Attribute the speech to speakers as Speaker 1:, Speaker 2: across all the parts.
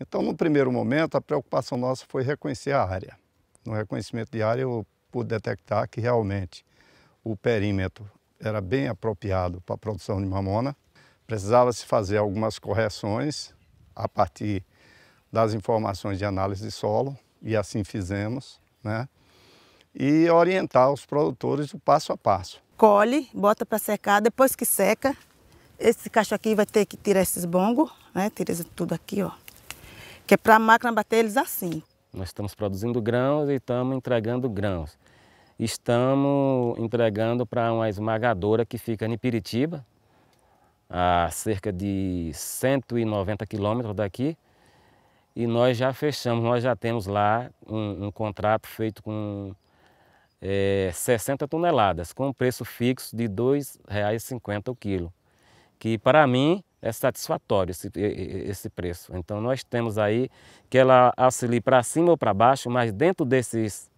Speaker 1: Então, no primeiro momento, a preocupação nossa foi reconhecer a área. No reconhecimento de área, eu pude detectar que realmente o perímetro era bem apropriado para a produção de mamona. Precisava se fazer algumas correções a partir das informações de análise de solo, e assim fizemos, né? E orientar os produtores o passo a passo.
Speaker 2: Colhe, bota para secar, depois que seca, esse cacho aqui vai ter que tirar esses bongos, né? Tira tudo aqui, ó que é para a máquina bater eles assim.
Speaker 3: Nós estamos produzindo grãos e estamos entregando grãos. Estamos entregando para uma esmagadora que fica em Piritiba, a cerca de 190 quilômetros daqui. E nós já fechamos, nós já temos lá um, um contrato feito com é, 60 toneladas, com preço fixo de R$ 2,50 o quilo. Que para mim é satisfatório esse, esse preço. Então nós temos aí que ela auxilie para cima ou para baixo, mas dentro desses,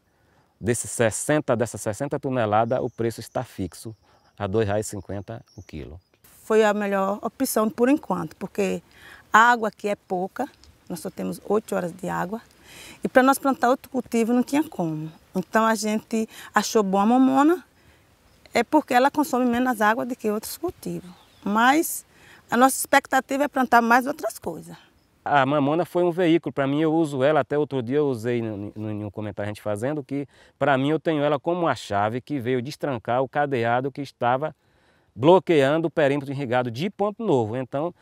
Speaker 3: desses 60, dessas 60 toneladas o preço está fixo a R$ 2,50 o quilo.
Speaker 2: Foi a melhor opção por enquanto, porque a água aqui é pouca, nós só temos 8 horas de água, e para nós plantar outro cultivo não tinha como. Então a gente achou bom a mamona, é porque ela consome menos água do que outros cultivos. Mas a nossa expectativa é plantar mais outras coisas.
Speaker 3: A mamona foi um veículo, para mim eu uso ela, até outro dia eu usei em um comentário a gente fazendo, que para mim eu tenho ela como a chave que veio destrancar o cadeado que estava bloqueando o perímetro irrigado de Ponto Novo. Então,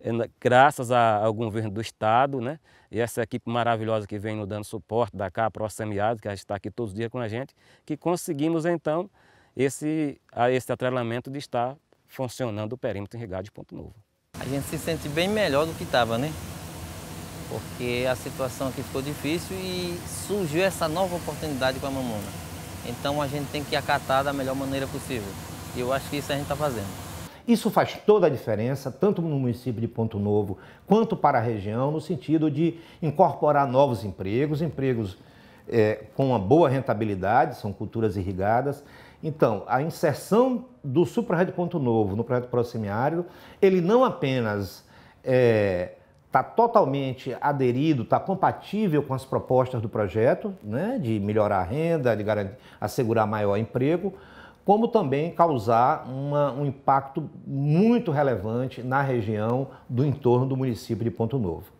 Speaker 3: é, né, graças ao governo do Estado, né, e essa equipe maravilhosa que vem nos dando suporte da Capro Semiárido, que está aqui todos os dias com a gente, que conseguimos então esse, esse atrelamento de estar funcionando o perímetro irrigado de Ponto Novo.
Speaker 4: A gente se sente bem melhor do que estava, né? Porque a situação aqui ficou difícil e surgiu essa nova oportunidade com a mamona. Então a gente tem que acatar da melhor maneira possível. E eu acho que isso a gente está fazendo.
Speaker 5: Isso faz toda a diferença, tanto no município de Ponto Novo quanto para a região, no sentido de incorporar novos empregos, empregos é, com uma boa rentabilidade, são culturas irrigadas, então, a inserção do suprarrédio ponto novo no projeto proximiário, ele não apenas está é, tá totalmente aderido, está compatível com as propostas do projeto, né, de melhorar a renda, de garantir, assegurar maior emprego, como também causar uma, um impacto muito relevante na
Speaker 3: região do entorno do município de Ponto Novo.